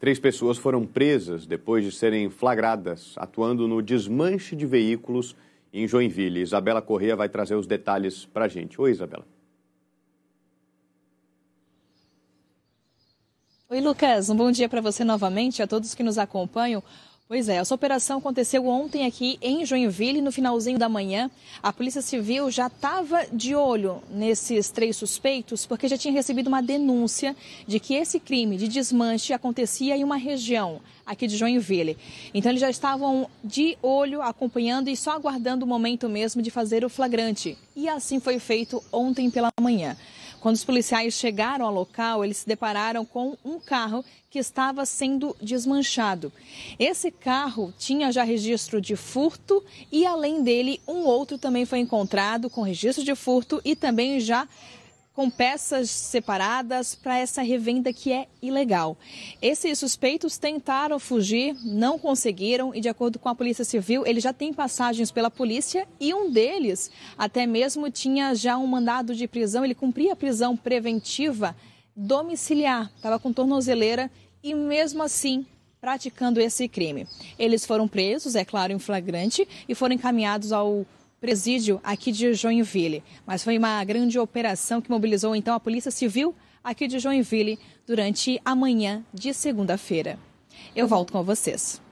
Três pessoas foram presas depois de serem flagradas atuando no desmanche de veículos em Joinville. Isabela Corrêa vai trazer os detalhes para a gente. Oi, Isabela. Oi, Lucas. Um bom dia para você novamente, a todos que nos acompanham. Pois é, essa operação aconteceu ontem aqui em Joinville, no finalzinho da manhã. A Polícia Civil já estava de olho nesses três suspeitos, porque já tinha recebido uma denúncia de que esse crime de desmanche acontecia em uma região aqui de Joinville. Então eles já estavam de olho, acompanhando e só aguardando o momento mesmo de fazer o flagrante. E assim foi feito ontem pela manhã. Quando os policiais chegaram ao local, eles se depararam com um carro que estava sendo desmanchado. Esse carro tinha já registro de furto e, além dele, um outro também foi encontrado com registro de furto e também já com peças separadas para essa revenda que é ilegal. Esses suspeitos tentaram fugir, não conseguiram e, de acordo com a Polícia Civil, ele já tem passagens pela polícia e um deles até mesmo tinha já um mandado de prisão. Ele cumpria a prisão preventiva domiciliar, estava com tornozeleira e, mesmo assim, praticando esse crime. Eles foram presos, é claro, em flagrante e foram encaminhados ao presídio aqui de Joinville. Mas foi uma grande operação que mobilizou então a Polícia Civil aqui de Joinville durante a manhã de segunda-feira. Eu volto com vocês.